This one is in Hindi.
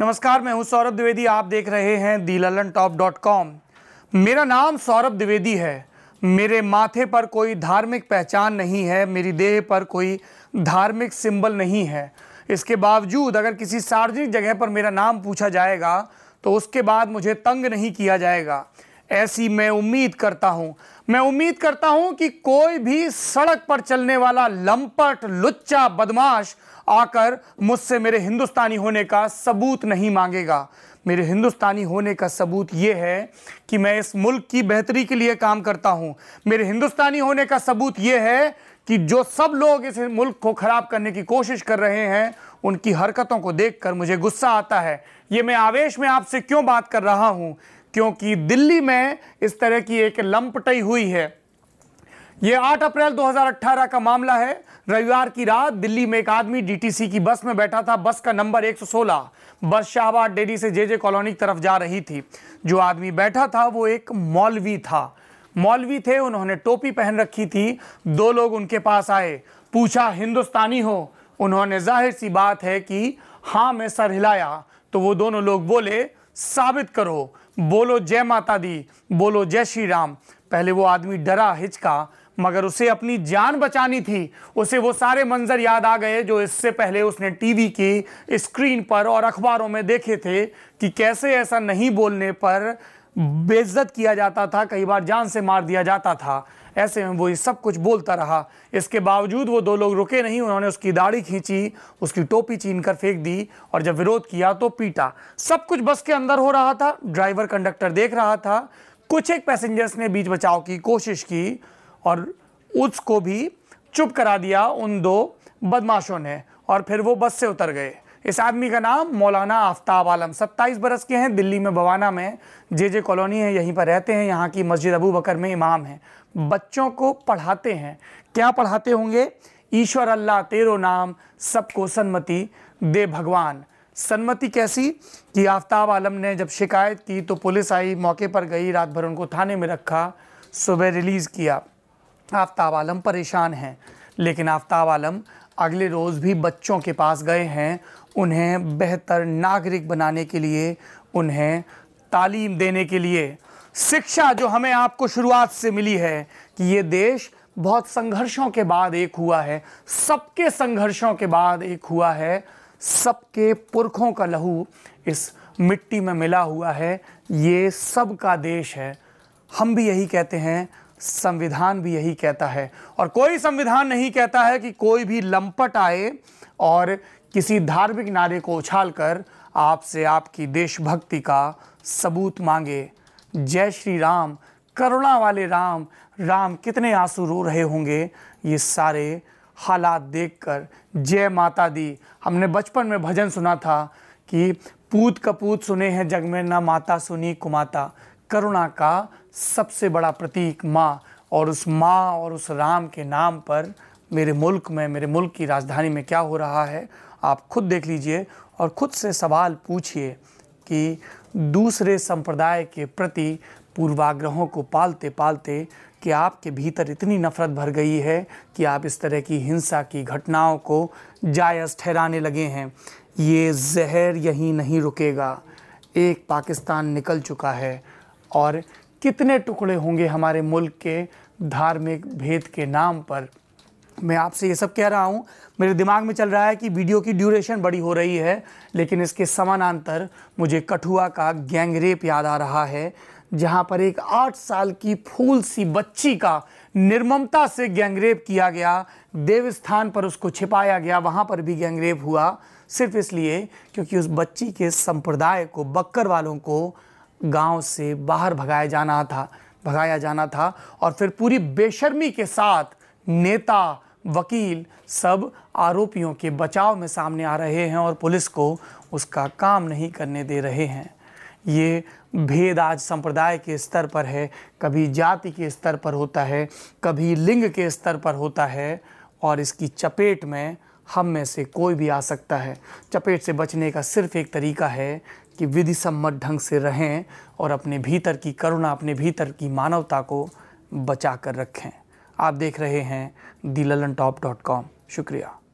नमस्कार मैं हूं सौरभ द्विवेदी आप देख रहे हैं the Lallantop dot com मेरा नाम सौरभ द्विवेदी है मेरे माथे पर कोई धार्मिक पहचान नहीं है मेरी देह पर कोई धार्मिक सिंबल नहीं है इसके बावजूद अगर किसी सार्वजनिक जगह पर मेरा नाम पूछा जाएगा तो उसके बाद मुझे तंग नहीं किया जाएगा ऐसी मैं उम्मीद करता हूं मैं उम्मीद करता हूं कि कोई भी सड़क पर चलने वाला लंपट लुच्चा बदमाश आकर मुझसे मेरे हिंदुस्तानी होने का सबूत नहीं मांगेगा मेरे हिंदुस्तानी होने का सबूत ये है कि मैं इस मुल्क की बेहतरी के लिए काम करता हूं मेरे हिंदुस्तानी होने का सबूत ये है कि जो सब लोग इस मुल्क को ख़राब करने की कोशिश कर रहे हैं उनकी हरकतों को देखकर मुझे गुस्सा आता है ये मैं आवेश में आपसे क्यों बात कर रहा हूँ क्योंकि दिल्ली में इस तरह की एक लंपटई हुई है ये 8 अप्रैल 2018 का मामला है रविवार की रात दिल्ली में एक आदमी डीटीसी की बस में बैठा था बस का नंबर 116 बस शाहबाद डेरी से जेजे कॉलोनी की तरफ जा रही थी जो आदमी बैठा था वो एक मौलवी था मौलवी थे उन्होंने टोपी पहन रखी थी दो लोग उनके पास आए पूछा हिंदुस्तानी हो उन्होंने जाहिर सी बात है कि हाँ मैं सर हिलाया तो वो दोनों लोग बोले साबित करो बोलो जय माता दी बोलो जय श्री राम पहले वो आदमी डरा हिचका मगर उसे अपनी जान बचानी थी उसे वो सारे मंजर याद आ गए जो इससे पहले उसने टीवी की स्क्रीन पर और अखबारों में देखे थे कि कैसे ऐसा नहीं बोलने पर बेइज्जत किया जाता था कई बार जान से मार दिया जाता था ऐसे में वो ये सब कुछ बोलता रहा इसके बावजूद वो दो लोग रुके नहीं उन्होंने उसकी दाढ़ी खींची उसकी टोपी छीन कर फेंक दी और जब विरोध किया तो पीटा सब कुछ बस के अंदर हो रहा था ड्राइवर कंडक्टर देख रहा था कुछ एक पैसेंजर्स ने बीच बचाव की कोशिश की और उसको भी चुप करा दिया उन दो बदमाशों ने और फिर वो बस से उतर गए इस आदमी का नाम मौलाना आफ्ताब आलम 27 बरस के हैं दिल्ली में बवाना में जे जे कॉलोनी है यहीं पर रहते हैं यहाँ की मस्जिद अबू बकर में इमाम हैं बच्चों को पढ़ाते हैं क्या पढ़ाते होंगे ईश्वर अल्लाह तेरो नाम सबको सन्मति दे भगवान सन्मति कैसी कि आफ्ताब आलम ने जब शिकायत की तो पुलिस आई मौके पर गई रात भर उनको थाने में रखा सुबह रिलीज़ किया आफ्ताब आलम परेशान हैं लेकिन आफ्ताब आलम अगले रोज़ भी बच्चों के पास गए हैं उन्हें बेहतर नागरिक बनाने के लिए उन्हें तालीम देने के लिए शिक्षा जो हमें आपको शुरुआत से मिली है कि ये देश बहुत संघर्षों के बाद एक हुआ है सबके संघर्षों के बाद एक हुआ है सबके पुरखों का लहू इस मिट्टी में मिला हुआ है ये सब का देश है हम भी यही कहते हैं संविधान भी यही कहता है और कोई संविधान नहीं कहता है कि कोई भी लंपट आए और किसी धार्मिक नारे को उछालकर आपसे आपकी देशभक्ति का सबूत मांगे जय श्री राम करुणा वाले राम राम कितने आंसू रो रहे होंगे ये सारे हालात देखकर जय माता दी हमने बचपन में भजन सुना था कि पूत कपूत सुने हैं जग में ना माता सुनी कुमाता करुणा का सबसे बड़ा प्रतीक माँ और उस माँ और उस राम के नाम पर मेरे मुल्क में मेरे मुल्क की राजधानी में क्या हो रहा है आप खुद देख लीजिए और खुद से सवाल पूछिए कि दूसरे संप्रदाय के प्रति पूर्वाग्रहों को पालते पालते कि आपके भीतर इतनी नफ़रत भर गई है कि आप इस तरह की हिंसा की घटनाओं को जायज़ ठहराने लगे हैं ये जहर यहीं नहीं रुकेगा एक पाकिस्तान निकल चुका है और कितने टुकड़े होंगे हमारे मुल्क के धार्मिक भेद के नाम पर मैं आपसे ये सब कह रहा हूँ मेरे दिमाग में चल रहा है कि वीडियो की ड्यूरेशन बड़ी हो रही है लेकिन इसके समानांतर मुझे कठुआ का गैंगरेप याद आ रहा है जहाँ पर एक आठ साल की फूल सी बच्ची का निर्ममता से गैंगरेप किया गया देवस्थान पर उसको छिपाया गया वहाँ पर भी गैंगरेप हुआ सिर्फ इसलिए क्योंकि उस बच्ची के संप्रदाय को बक्कर वालों को गांव से बाहर भगाया जाना था भगाया जाना था और फिर पूरी बेशर्मी के साथ नेता वकील सब आरोपियों के बचाव में सामने आ रहे हैं और पुलिस को उसका काम नहीं करने दे रहे हैं ये भेद आज संप्रदाय के स्तर पर है कभी जाति के स्तर पर होता है कभी लिंग के स्तर पर होता है और इसकी चपेट में हम में से कोई भी आ सकता है चपेट से बचने का सिर्फ एक तरीका है कि विधि सम्मत ढंग से रहें और अपने भीतर की करुणा अपने भीतर की मानवता को बचा कर रखें आप देख रहे हैं the Lallantop dot com शुक्रिया